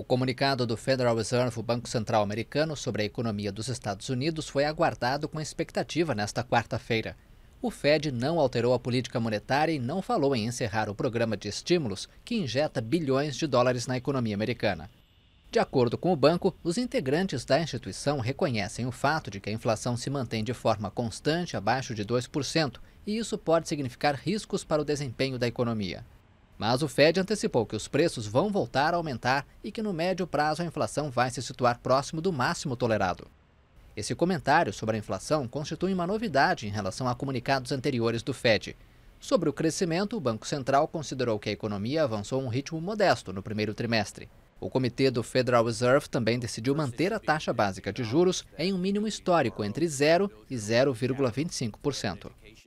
O comunicado do Federal Reserve, o Banco Central Americano, sobre a economia dos Estados Unidos foi aguardado com expectativa nesta quarta-feira. O Fed não alterou a política monetária e não falou em encerrar o programa de estímulos que injeta bilhões de dólares na economia americana. De acordo com o banco, os integrantes da instituição reconhecem o fato de que a inflação se mantém de forma constante abaixo de 2%, e isso pode significar riscos para o desempenho da economia. Mas o Fed antecipou que os preços vão voltar a aumentar e que no médio prazo a inflação vai se situar próximo do máximo tolerado. Esse comentário sobre a inflação constitui uma novidade em relação a comunicados anteriores do Fed. Sobre o crescimento, o Banco Central considerou que a economia avançou a um ritmo modesto no primeiro trimestre. O comitê do Federal Reserve também decidiu manter a taxa básica de juros em um mínimo histórico entre 0 e 0,25%.